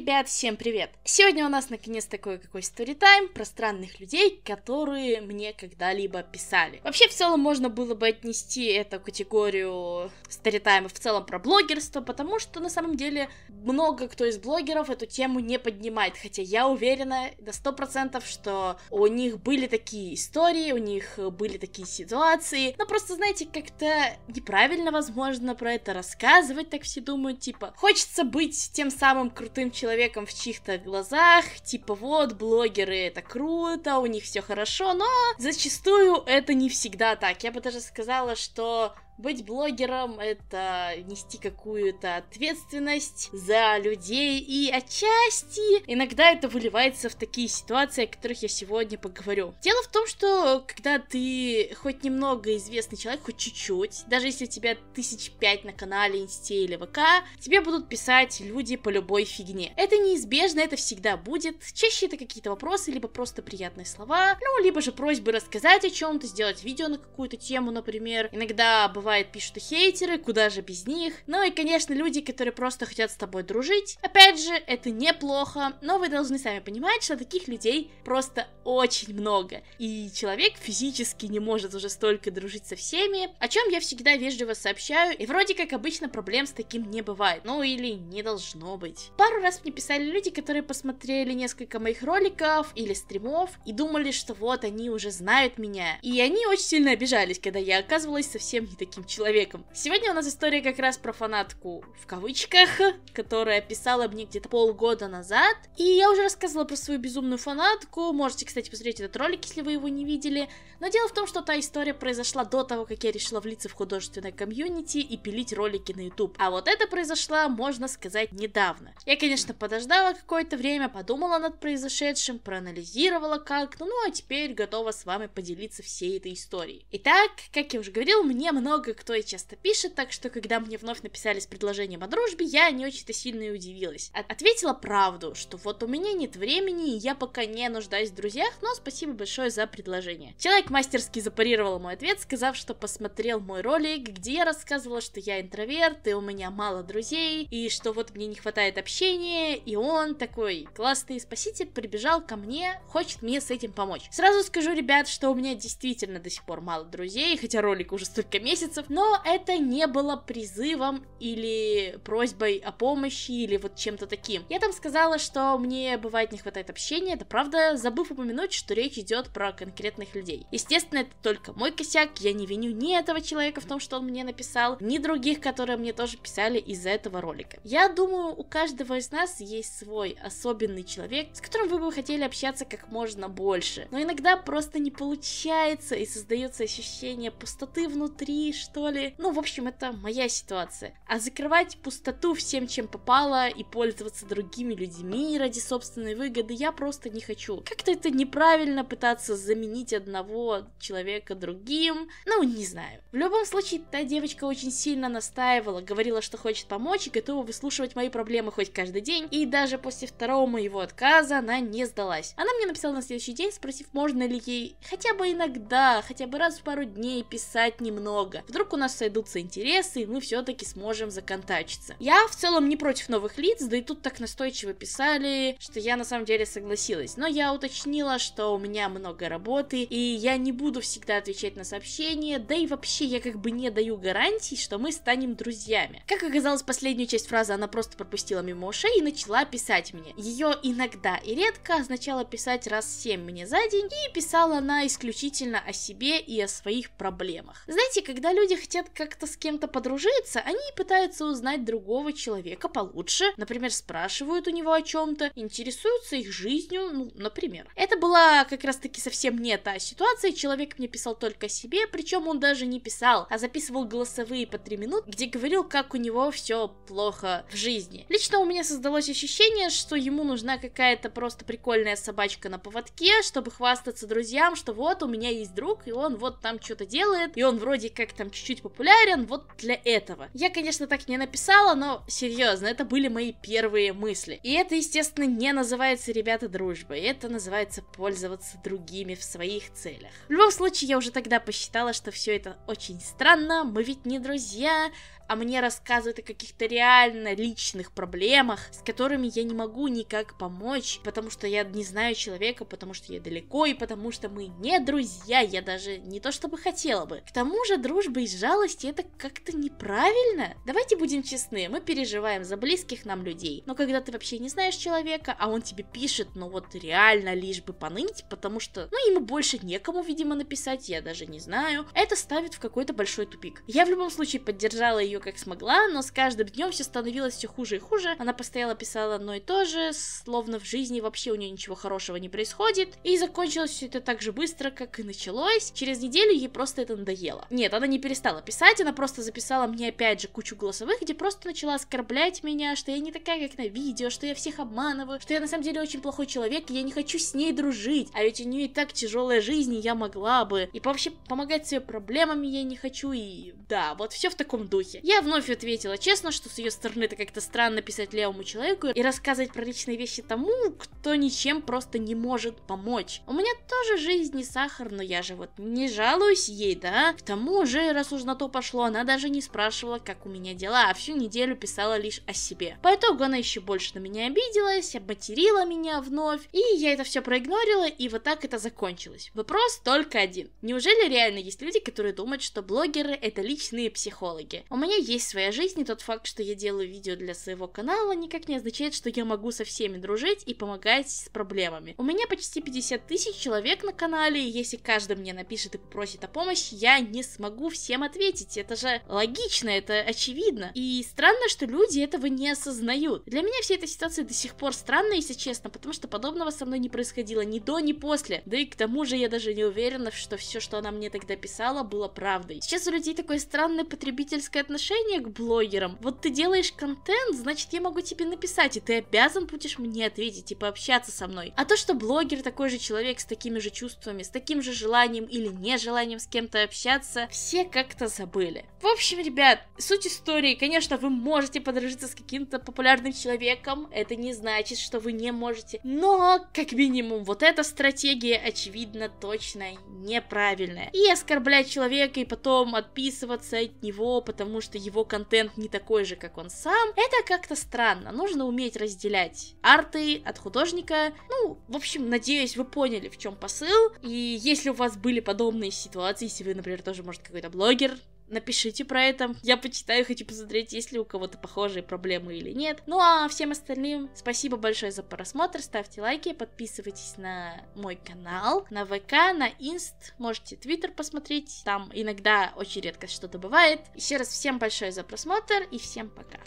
Ребят, всем привет! Сегодня у нас наконец такой какой сторитайм про странных людей, которые мне когда-либо писали. Вообще, в целом, можно было бы отнести эту категорию сторитаймов в целом про блогерство, потому что, на самом деле, много кто из блогеров эту тему не поднимает, хотя я уверена до 100%, что у них были такие истории, у них были такие ситуации, но просто, знаете, как-то неправильно, возможно, про это рассказывать, так все думают, типа, хочется быть тем самым крутым человеком, человеком в чьих-то глазах, типа вот, блогеры это круто, у них все хорошо, но зачастую это не всегда так. Я бы даже сказала, что быть блогером — это нести какую-то ответственность за людей, и отчасти иногда это выливается в такие ситуации, о которых я сегодня поговорю. Дело в том, что когда ты хоть немного известный человек, хоть чуть-чуть, даже если у тебя тысяч пять на канале, инсте или ВК, тебе будут писать люди по любой фигне. Это неизбежно, это всегда будет. Чаще это какие-то вопросы, либо просто приятные слова, ну, либо же просьбы рассказать о чем-то, сделать видео на какую-то тему, например. Иногда бывает бывает пишут и хейтеры, куда же без них. Ну и, конечно, люди, которые просто хотят с тобой дружить. Опять же, это неплохо, но вы должны сами понимать, что таких людей просто очень много. И человек физически не может уже столько дружить со всеми, о чем я всегда вежливо сообщаю, и вроде как обычно проблем с таким не бывает. Ну или не должно быть. Пару раз мне писали люди, которые посмотрели несколько моих роликов или стримов и думали, что вот они уже знают меня. И они очень сильно обижались, когда я оказывалась совсем не таким таким человеком. Сегодня у нас история как раз про фанатку в кавычках, которая писала мне где-то полгода назад. И я уже рассказывала про свою безумную фанатку. Можете, кстати, посмотреть этот ролик, если вы его не видели. Но дело в том, что та история произошла до того, как я решила влиться в художественное комьюнити и пилить ролики на YouTube. А вот это произошло, можно сказать, недавно. Я, конечно, подождала какое-то время, подумала над произошедшим, проанализировала как, ну, ну а теперь готова с вами поделиться всей этой историей. Итак, как я уже говорил, мне много много кто и часто пишет, так что когда мне вновь написали с предложением о дружбе, я не очень-то сильно и удивилась. От ответила правду, что вот у меня нет времени, и я пока не нуждаюсь в друзьях, но спасибо большое за предложение. Человек мастерски запарировал мой ответ, сказав, что посмотрел мой ролик, где я рассказывала, что я интроверт, и у меня мало друзей, и что вот мне не хватает общения, и он такой классный спаситель прибежал ко мне, хочет мне с этим помочь. Сразу скажу, ребят, что у меня действительно до сих пор мало друзей, хотя ролик уже столько месяцев, месяцев, но это не было призывом или просьбой о помощи или вот чем-то таким. Я там сказала, что мне бывает не хватает общения, это правда, забыв упомянуть, что речь идет про конкретных людей. Естественно, это только мой косяк, я не виню ни этого человека в том, что он мне написал, ни других, которые мне тоже писали из-за этого ролика. Я думаю, у каждого из нас есть свой особенный человек, с которым вы бы хотели общаться как можно больше. Но иногда просто не получается и создается ощущение пустоты внутри, что ли. Ну, в общем, это моя ситуация. А закрывать пустоту всем, чем попало, и пользоваться другими людьми ради собственной выгоды я просто не хочу. Как-то это неправильно пытаться заменить одного человека другим. Ну, не знаю. В любом случае, та девочка очень сильно настаивала, говорила, что хочет помочь и готова выслушивать мои проблемы хоть каждый день. И даже после второго моего отказа она не сдалась. Она мне написала на следующий день, спросив, можно ли ей хотя бы иногда, хотя бы раз в пару дней писать немного. Вдруг у нас сойдутся интересы, и мы все-таки сможем законтачиться. Я в целом не против новых лиц, да и тут так настойчиво писали, что я на самом деле согласилась. Но я уточнила, что у меня много работы, и я не буду всегда отвечать на сообщения, да и вообще я как бы не даю гарантий, что мы станем друзьями. Как оказалось, последнюю часть фразы она просто пропустила мимо ушей и начала писать мне. Ее иногда и редко означало писать раз 7 мне за день, и писала она исключительно о себе и о своих проблемах. Знаете, когда люди люди хотят как-то с кем-то подружиться, они пытаются узнать другого человека получше, например, спрашивают у него о чем-то, интересуются их жизнью, ну, например. Это была как раз-таки совсем не та ситуация, человек мне писал только о себе, причем он даже не писал, а записывал голосовые по три минут, где говорил, как у него все плохо в жизни. Лично у меня создалось ощущение, что ему нужна какая-то просто прикольная собачка на поводке, чтобы хвастаться друзьям, что вот у меня есть друг, и он вот там что-то делает, и он вроде как там чуть-чуть популярен вот для этого. Я, конечно, так не написала, но серьезно, это были мои первые мысли. И это, естественно, не называется, ребята, дружба Это называется пользоваться другими в своих целях. В любом случае, я уже тогда посчитала, что все это очень странно, мы ведь не друзья, а мне рассказывают о каких-то реально личных проблемах, с которыми я не могу никак помочь, потому что я не знаю человека, потому что я далеко, и потому что мы не друзья, я даже не то чтобы хотела бы. К тому же дружба бы из жалости это как-то неправильно. Давайте будем честны, мы переживаем за близких нам людей. Но когда ты вообще не знаешь человека, а он тебе пишет, ну вот реально лишь бы поныть, потому что, ну ему больше некому, видимо, написать, я даже не знаю. Это ставит в какой-то большой тупик. Я в любом случае поддержала ее как смогла, но с каждым днем все становилось все хуже и хуже. Она постоянно писала одно и то же, словно в жизни вообще у нее ничего хорошего не происходит. И закончилось все это так же быстро, как и началось. Через неделю ей просто это надоело. Нет, она не перестала перестала писать, она просто записала мне опять же кучу голосовых, где просто начала оскорблять меня, что я не такая, как на видео, что я всех обманываю, что я на самом деле очень плохой человек, и я не хочу с ней дружить, а ведь у нее и так тяжелая жизнь, и я могла бы, и вообще помогать с проблемами я не хочу, и да, вот все в таком духе. Я вновь ответила честно, что с ее стороны это как-то странно писать левому человеку и рассказывать про личные вещи тому, кто ничем просто не может помочь. У меня тоже жизнь не сахар, но я же вот не жалуюсь ей, да? К тому же раз уж на то пошло, она даже не спрашивала, как у меня дела, а всю неделю писала лишь о себе. По итогу она еще больше на меня обиделась, обматерила меня вновь, и я это все проигнорила, и вот так это закончилось. Вопрос только один. Неужели реально есть люди, которые думают, что блогеры это личные психологи? У меня есть своя жизнь, и тот факт, что я делаю видео для своего канала, никак не означает, что я могу со всеми дружить и помогать с проблемами. У меня почти 50 тысяч человек на канале, и если каждый мне напишет и попросит о помощи, я не смогу все всем ответить. Это же логично, это очевидно. И странно, что люди этого не осознают. Для меня вся эта ситуация до сих пор странная, если честно, потому что подобного со мной не происходило ни до, ни после. Да и к тому же я даже не уверена, что все, что она мне тогда писала, было правдой. Сейчас у людей такое странное потребительское отношение к блогерам. Вот ты делаешь контент, значит я могу тебе написать, и ты обязан будешь мне ответить и типа, пообщаться со мной. А то, что блогер такой же человек с такими же чувствами, с таким же желанием или нежеланием с кем-то общаться, все как-то забыли. В общем, ребят, суть истории, конечно, вы можете подружиться с каким-то популярным человеком, это не значит, что вы не можете, но, как минимум, вот эта стратегия, очевидно, точно неправильная. И оскорблять человека и потом отписываться от него, потому что его контент не такой же, как он сам, это как-то странно, нужно уметь разделять арты от художника, ну, в общем, надеюсь, вы поняли, в чем посыл, и если у вас были подобные ситуации, если вы, например, тоже, может, какой-то блог блогер, напишите про это. Я почитаю, хочу посмотреть, есть ли у кого-то похожие проблемы или нет. Ну а всем остальным спасибо большое за просмотр, ставьте лайки, подписывайтесь на мой канал, на ВК, на Инст, можете Твиттер посмотреть, там иногда очень редко что-то бывает. Еще раз всем большое за просмотр и всем пока.